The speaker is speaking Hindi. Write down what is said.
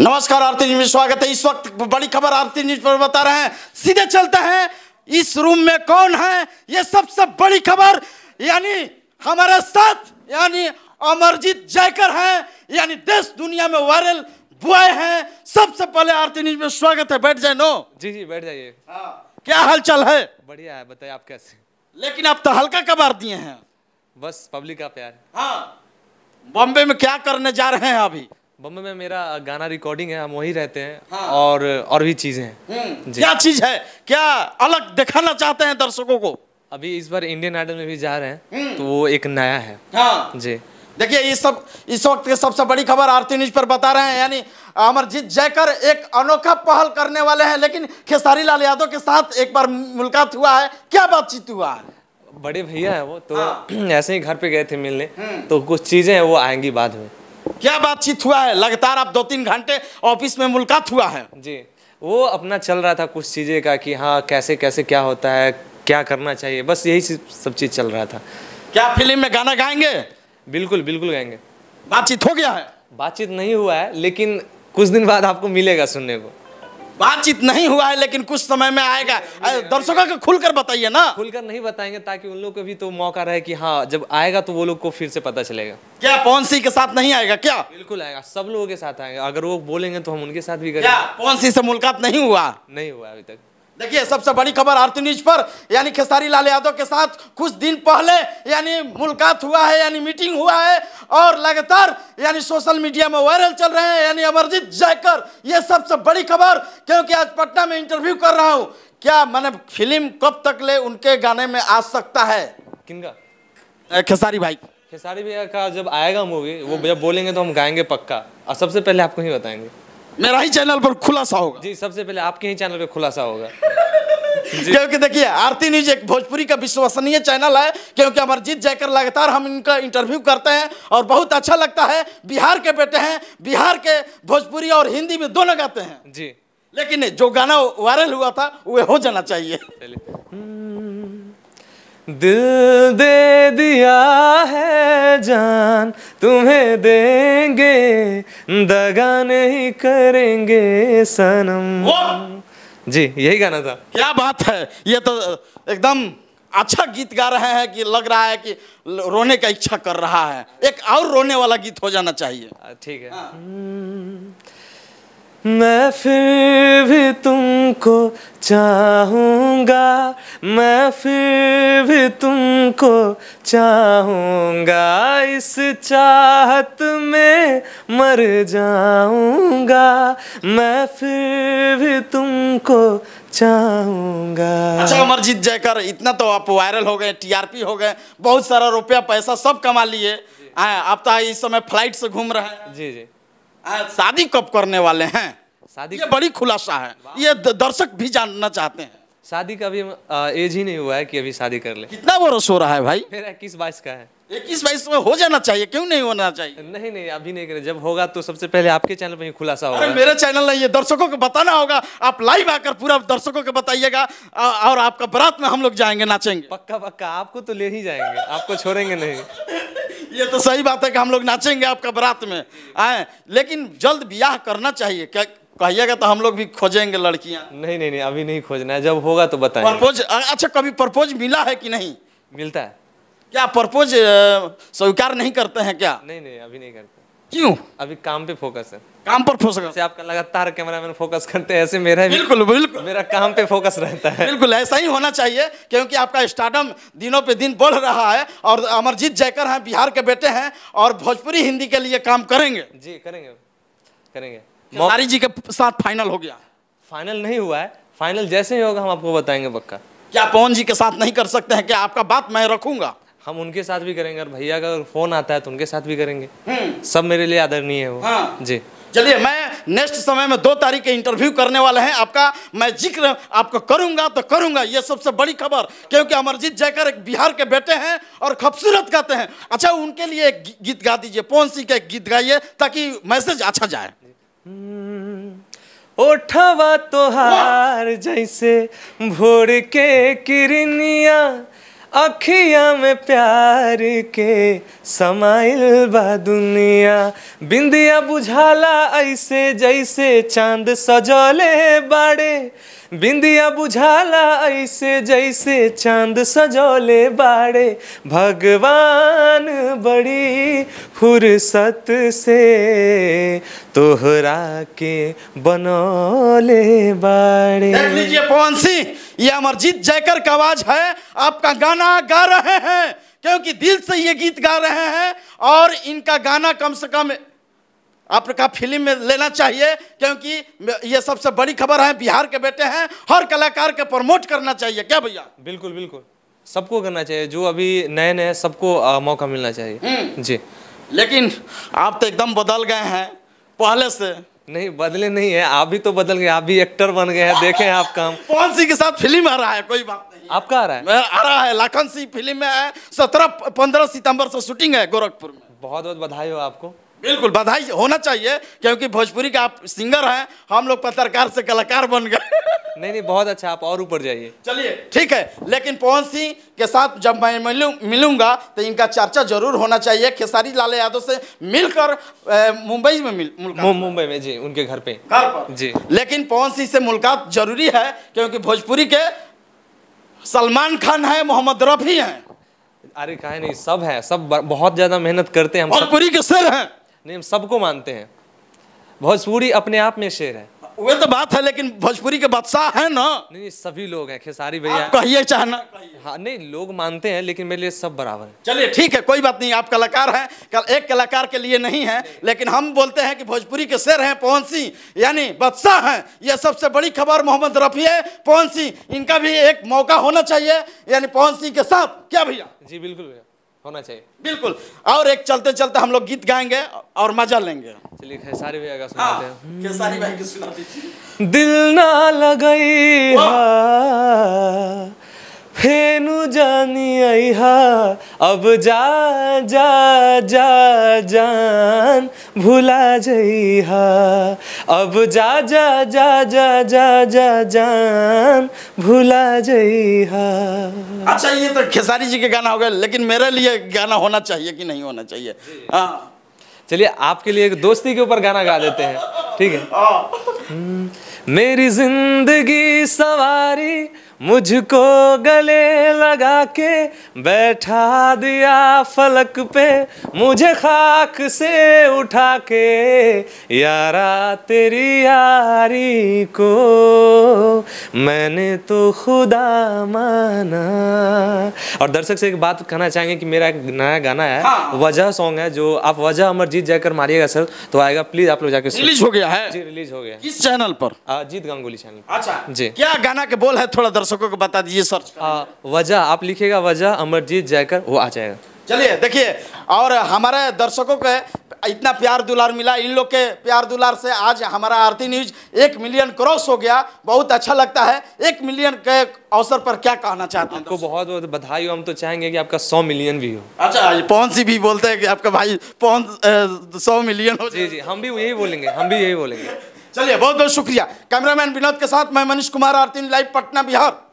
नमस्कार आरती न्यूज में स्वागत है इस वक्त बड़ी खबर आरती न्यूज पर बता रहे हैं सीधे चलते हैं इस रूम में कौन है ये सबसे बड़ी खबर यानी हमारे साथ यानी अमरजीत जयकर हैं यानी देश दुनिया में वायरल बुआए हैं सबसे पहले आरती न्यूज में स्वागत है बैठ जाए नो जी जी बैठ जाइए हाँ। क्या हालचाल है बढ़िया है बताइए आप कैसे लेकिन आप तो हल्का कबार दिए हैं बस पब्लिक का प्यार हाँ बॉम्बे में क्या करने जा रहे हैं अभी बम्बे में मेरा गाना रिकॉर्डिंग है हम वहीं रहते हैं हाँ। और और भी चीज़ें हैं हम्म। क्या चीज़ है क्या अलग दिखाना चाहते हैं दर्शकों को अभी इस बार इंडियन आइडल में भी जा रहे हैं हम्म। तो वो एक नया है हाँ। जी देखिए ये सब इस वक्त की सबसे बड़ी खबर आरती न्यूज पर बता रहे हैं यानी अमरजीत जयकर एक अनोखा पहल करने वाले हैं लेकिन खेसारी लाल यादव के साथ एक बार मुलाकात हुआ है क्या बातचीत हुआ है बड़े भैया है वो तो हाँ। ऐसे ही घर पे गए थे मिलने हम्म। तो कुछ चीजें हैं वो आएंगी बाद में क्या बातचीत हुआ है लगातार आप दो तीन घंटे ऑफिस में मुलाकात हुआ है जी वो अपना चल रहा था कुछ चीज़ें का कि हाँ कैसे कैसे क्या होता है क्या करना चाहिए बस यही सब चीज़ चल रहा था क्या फिल्म में गाना गाएंगे बिल्कुल बिल्कुल गाएंगे बातचीत हो गया है बातचीत नहीं हुआ है लेकिन कुछ दिन बाद आपको मिलेगा सुनने को बातचीत नहीं हुआ है लेकिन कुछ समय में आएगा दर्शकों को खुलकर बताइए ना खुलकर नहीं बताएंगे ताकि उन लोग को भी तो मौका रहे कि हाँ जब आएगा तो वो लोग को फिर से पता चलेगा क्या पौनसी के साथ नहीं आएगा क्या बिल्कुल आएगा सब लोगों के साथ आएगा अगर वो बोलेंगे तो हम उनके साथ भी करेंगे पौनसी से मुलाकात नहीं हुआ नहीं हुआ अभी तक देखिए सबसे बड़ी खबर आरती न्यूज पर यानी खेसारी लाल यादव के साथ कुछ दिन पहले यानी मुलाकात हुआ है यानी मीटिंग हुआ है और लगातार यानी सोशल मीडिया में वायरल चल रहे हैं यानी अमरजीत जयकर ये सबसे बड़ी खबर क्योंकि आज पटना में इंटरव्यू कर रहा हूँ क्या मैंने फिल्म कब तक ले उनके गाने में आ सकता है किनका खेसारी भाई खेसारी भैया का जब आएगा मूवी वो जब बोलेंगे तो हम गाएंगे पक्का और सबसे पहले आपको ही बताएंगे मेरा ही चैनल पर खुलासा होगा जी सबसे पहले आपके ही चैनल पर खुलासा होगा क्योंकि देखिए आरती न्यूज एक भोजपुरी का विश्वसनीय चैनल है क्योंकि अमरजीत जयकर लगातार हम इनका इंटरव्यू करते हैं और बहुत अच्छा लगता है बिहार के बेटे हैं बिहार के भोजपुरी और हिंदी में दोनों गाते हैं जी लेकिन जो गाना वायरल हुआ था वह हो जाना चाहिए दिल दे दिया है जान तुम्हें देंगे दगा नहीं करेंगे सनम जी यही गाना था क्या बात है ये तो एकदम अच्छा गीत गा रहे हैं कि लग रहा है कि रोने का इच्छा कर रहा है एक और रोने वाला गीत हो जाना चाहिए ठीक है हाँ। हम्म। मैं फिर भी तुमको चाहूँगा मैं फिर भी तुमको चाहूँगा इस चाहत में मर जाऊँगा मैं फिर भी तुमको चाहूँगा अच्छा अमरजीत जयकर इतना तो आप वायरल हो गए टीआरपी हो गए बहुत सारा रुपया पैसा सब कमा लिए हाँ, आप तो इस समय फ्लाइट से घूम रहे हैं जी जी शादी कब करने वाले हैं शादी बड़ी खुलासा है ये दर्शक भी जानना चाहते हैं शादी का भी एज ही नहीं हुआ है कि अभी शादी कर ले कितना बरस हो रहा है भाई मेरा इक्कीस बाईस का है इक्कीस बाईस में हो जाना चाहिए क्यों नहीं होना चाहिए नहीं नहीं अभी नहीं करें जब होगा तो सबसे पहले आपके चैनल पर ही खुलासा होगा मेरे चैनल नहीं है दर्शकों को बताना होगा आप लाइव आकर पूरा दर्शकों को बताइएगा और आपका बरात में हम लोग जाएंगे नाचेंगे पक्का पक्का आपको तो ले ही जाएंगे आपको छोड़ेंगे नहीं ये तो सही बात है कि हम लोग नाचेंगे आपका बरात में आए लेकिन जल्द ब्याह करना चाहिए क्या कहिएगा तो हम लोग भी खोजेंगे लड़कियां नहीं नहीं नहीं अभी नहीं खोजना है जब होगा तो बताए प्रपोज अच्छा कभी प्रपोज मिला है कि नहीं मिलता है क्या प्रपोज स्वीकार नहीं करते हैं क्या नहीं नहीं अभी नहीं करते क्यों अभी काम पे फोकस है काम पर फोकस से आपका लगातार कैमरा मैन फोकस करते हैं ऐसे मेरा बिल्कुल बिल्कुल मेरा काम पे फोकस रहता है बिल्कुल ऐसा ही होना चाहिए क्योंकि आपका स्टार्टअप दिनों पे दिन बढ़ रहा है और अमरजीत जयकर हैं बिहार के बेटे हैं और भोजपुरी हिंदी के लिए काम करेंगे जी करेंगे करेंगे मौरी जी के साथ फाइनल हो गया फाइनल नहीं हुआ है फाइनल जैसे ही होगा हम आपको बताएंगे पक्का क्या पवन जी के साथ नहीं कर सकते हैं क्या आपका बात मैं रखूंगा हम उनके साथ भी करेंगे और भैया का फोन आता है तो उनके साथ भी करेंगे हम्म। सब मेरे लिए आदरणीय है वो हाँ। जी चलिए मैं नेक्स्ट समय में दो तारीख के इंटरव्यू करने वाले हैं आपका मैं जिक्र आपको करूंगा तो करूंगा ये सबसे बड़ी खबर क्योंकि अमरजीत जयकर एक बिहार के बेटे हैं और खूबसूरत गाते हैं अच्छा उनके लिए एक गीत गा दीजिए कौन सी का एक गीत गाइए ताकि मैसेज अच्छा जाए ओठवा हम्म, तोहार जैसे भोर के किरनिया अखिया में प्यार के समाइल बा दुनिया बिंदिया बुझाला ऐसे जैसे चांद सजले बाड़े बिंदिया बुझाला ऐसे जैसे चांद सजौले बाड़े भगवान बड़ी फुर्सत से तोहरा के बनौले बाड़े देख लीजिए पवन सिंह ये अमरजीत जयकर का आवाज है आपका गाना गा रहे हैं क्योंकि दिल से ये गीत गा रहे हैं और इनका गाना कम से कम आपका फिल्म में लेना चाहिए क्योंकि ये सबसे बड़ी खबर है बिहार के बेटे हैं हर कलाकार के प्रमोट करना चाहिए क्या भैया बिल्कुल बिल्कुल सबको करना चाहिए जो अभी नए नए सबको मौका मिलना चाहिए हम्म। जी लेकिन आप तो एकदम बदल गए हैं पहले से नहीं बदले नहीं है आप भी तो बदल गए आप भी एक्टर बन गए हैं देखे हैं आप काम कौन सी के साथ फिल्म आ रहा है कोई बात नहीं आपका आ रहा है मैं आ रहा है लाखन सी फिल्म में है सत्रह पंद्रह सितंबर से शूटिंग है गोरखपुर में बहुत बहुत बधाई हो आपको बिल्कुल बधाई होना चाहिए क्योंकि भोजपुरी का आप सिंगर हैं हम लोग पत्रकार से कलाकार बन गए नहीं नहीं बहुत अच्छा आप और ऊपर जाइए चलिए ठीक है लेकिन पवन सिंह के साथ जब मैं मिलू मिलूंगा तो इनका चर्चा जरूर होना चाहिए खेसारी लाल यादव से मिलकर मुंबई में मिल मुंबई में जी उनके घर पे घर पर जी लेकिन पवन सिंह से मुलाकात जरूरी है क्योंकि भोजपुरी के सलमान खान है मोहम्मद रफ़ी है अरे कहे नहीं सब है सब बहुत ज्यादा मेहनत करते हैं हम भोजपुरी के सर हैं नहीं हम सबको मानते हैं भोजपुरी अपने आप में शेर है वे तो बात है लेकिन भोजपुरी के बादशाह है ना नहीं सभी लोग हैं खेसारी भैया कहिए चाहना हाँ नहीं लोग मानते हैं लेकिन मेरे लिए सब बराबर है चलिए ठीक है कोई बात नहीं आप कलाकार हैं कल एक कलाकार के लिए नहीं है लेकिन हम बोलते हैं कि भोजपुरी के शेर हैं पवन सिंह यानी बादशाह हैं यह सबसे बड़ी खबर मोहम्मद रफी है पवन सिंह इनका भी एक मौका होना चाहिए यानी पवन सिंह के साथ क्या भैया जी बिल्कुल भैया होना चाहिए बिल्कुल और एक चलते चलते हम लोग गीत गाएंगे और मजा लेंगे चलिए खेसारी भैया का सुनाते हाँ, हैं खेसारी भाई की सुना दीजिए दिल ना लगाई हेनु जानी आई हा अब जा जा जा जान भुला हा अब जा जा जा जा जा जा जान भुला हा अच्छा ये तो खेसारी जी के गाना हो गया लेकिन मेरे लिए गाना होना चाहिए कि नहीं होना चाहिए हाँ चलिए आपके लिए एक दोस्ती के ऊपर गाना गा देते हैं ठीक है हाँ। हम्म, मेरी जिंदगी सवारी मुझको गले लगा के बैठा दिया फलक पे मुझे खाक से उठा के यारा तेरी यारी को मैंने तो खुदा माना और दर्शक से एक बात कहना चाहेंगे कि मेरा एक नया गाना है हाँ। वजह सॉन्ग है जो आप वजह अमरजीत जाकर मारिएगा सर तो आएगा प्लीज आप लोग जाकर रिलीज हो गया है जी रिलीज हो गया किस चैनल पर अजीत गांगुली चैनल अच्छा जी क्या गाना के बोल है थोड़ा दर्शकों को बता दीजिए सर वजह आप लिखेगा वजह अमरजीत जाकर वो आ जाएगा चलिए देखिए और हमारे दर्शकों के इतना प्यार दुलार मिला इन लोग के प्यार दुलार से आज हमारा आरती न्यूज एक मिलियन क्रॉस हो गया बहुत अच्छा लगता है एक मिलियन के अवसर पर क्या कहना चाहते हैं आपको बहुत बहुत बधाई हो हम तो चाहेंगे कि आपका सौ मिलियन भी हो अच्छा पौन सी भी बोलते हैं कि आपका भाई पौन सौ मिलियन हो जी जी हम भी यही बोलेंगे हम भी यही बोलेंगे चलिए बहुत बहुत शुक्रिया कैमरामैन विनोद के साथ मैं मनीष कुमार आरती लाइव पटना बिहार